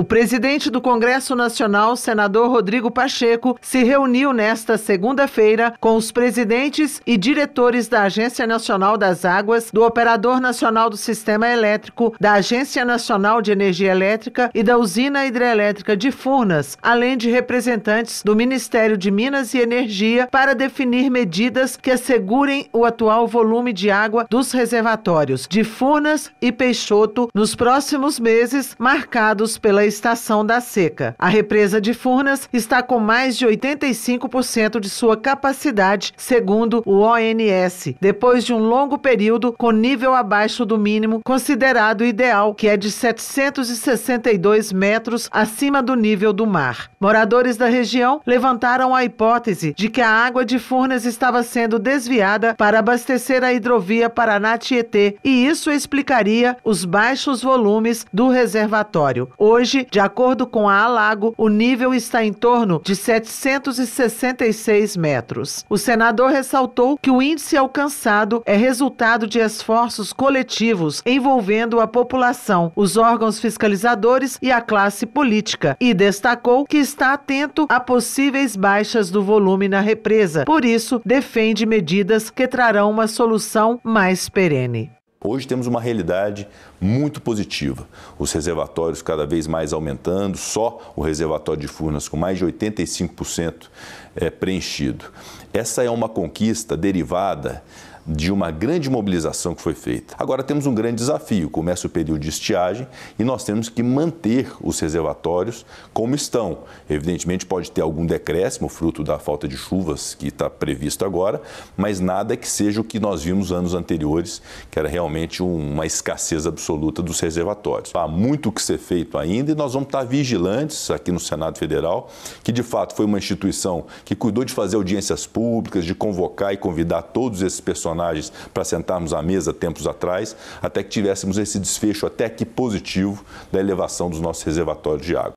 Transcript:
O presidente do Congresso Nacional, senador Rodrigo Pacheco, se reuniu nesta segunda-feira com os presidentes e diretores da Agência Nacional das Águas, do Operador Nacional do Sistema Elétrico, da Agência Nacional de Energia Elétrica e da Usina Hidrelétrica de Furnas, além de representantes do Ministério de Minas e Energia, para definir medidas que assegurem o atual volume de água dos reservatórios de Furnas e Peixoto nos próximos meses, marcados pela estação da seca. A represa de Furnas está com mais de 85% de sua capacidade, segundo o ONS, depois de um longo período com nível abaixo do mínimo considerado ideal, que é de 762 metros acima do nível do mar. Moradores da região levantaram a hipótese de que a água de Furnas estava sendo desviada para abastecer a hidrovia Paraná-Tietê e isso explicaria os baixos volumes do reservatório. Hoje, de acordo com a Alago, o nível está em torno de 766 metros. O senador ressaltou que o índice alcançado é resultado de esforços coletivos envolvendo a população, os órgãos fiscalizadores e a classe política e destacou que está atento a possíveis baixas do volume na represa. Por isso, defende medidas que trarão uma solução mais perene. Hoje temos uma realidade muito positiva. Os reservatórios cada vez mais aumentando, só o reservatório de Furnas com mais de 85% é, preenchido. Essa é uma conquista derivada de uma grande mobilização que foi feita. Agora temos um grande desafio: começa o período de estiagem e nós temos que manter os reservatórios como estão. Evidentemente, pode ter algum decréscimo fruto da falta de chuvas que está previsto agora, mas nada que seja o que nós vimos anos anteriores, que era realmente uma escassez absoluta dos reservatórios. Há muito que ser feito ainda e nós vamos estar vigilantes aqui no Senado Federal, que de fato foi uma instituição que cuidou de fazer audiências públicas, de convocar e convidar todos esses personagens personagens para sentarmos à mesa tempos atrás, até que tivéssemos esse desfecho até que positivo da elevação dos nossos reservatórios de água.